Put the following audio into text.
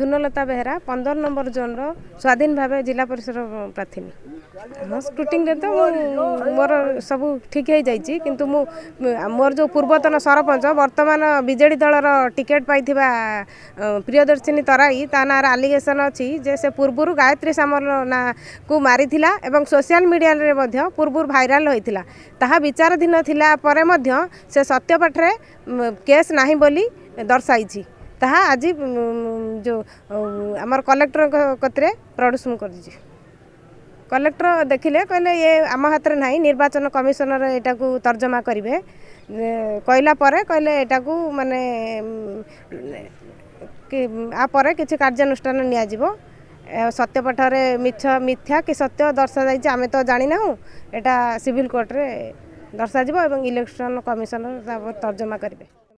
ଝୁନଲତା ବେହେରା ପନ୍ଦର ନମ୍ବର ଜୋନ୍ର ସ୍ୱାଧୀନ ଭାବେ ଜିଲ୍ଲା ପରିଷଦ ପ୍ରାର୍ଥୀନି ହଁ ସ୍କୁଟିଂରେ ତ ମୁଁ ମୋର ସବୁ ଠିକ୍ ହୋଇଯାଇଛି କିନ୍ତୁ ମୁଁ ମୋର ଯେଉଁ ପୂର୍ବତନ ସରପଞ୍ଚ ବର୍ତ୍ତମାନ ବିଜେଡ଼ି ଦଳର ଟିକେଟ୍ ପାଇଥିବା ପ୍ରିୟଦର୍ଶିନୀ ତରାଇ ତା ନାଁରେ ଆଲିଗେସନ୍ ଅଛି ଯେ ସେ ପୂର୍ବରୁ ଗାୟତ୍ରୀ ସାମଲ ନାଁକୁ ମାରିଥିଲା ଏବଂ ସୋସିଆଲ୍ ମିଡ଼ିଆରେ ମଧ୍ୟ ପୂର୍ବରୁ ଭାଇରାଲ୍ ହୋଇଥିଲା ତାହା ବିଚାରାଧୀନ ଥିଲା ପରେ ମଧ୍ୟ ସେ ସତ୍ୟପାଠରେ କେସ୍ ନାହିଁ ବୋଲି ଦର୍ଶାଇଛି ତାହା ଆଜି ଯେଉଁ ଆମର କଲେକ୍ଟରଙ୍କ କତିରେ ପ୍ରଡ୍ୟୁସ୍ ମୁଁ କରିଛି କଲେକ୍ଟର ଦେଖିଲେ କହିଲେ ଇଏ ଆମ ହାତରେ ନାହିଁ ନିର୍ବାଚନ କମିଶନର ଏଇଟାକୁ ତର୍ଜମା କରିବେ କହିଲା ପରେ କହିଲେ ଏଇଟାକୁ ମାନେ ଆ ପରେ କିଛି କାର୍ଯ୍ୟାନୁଷ୍ଠାନ ନିଆଯିବ ସତ୍ୟପାଠରେ ମିଛ ମିଥ୍ୟା କି ସତ୍ୟ ଦର୍ଶାଯାଇଛି ଆମେ ତ ଜାଣିନାହୁଁ ଏଇଟା ସିଭିଲ୍ କୋର୍ଟରେ ଦର୍ଶାଯିବ ଏବଂ ଇଲେକ୍ସନ୍ କମିଶନର ତର୍ଜମା କରିବେ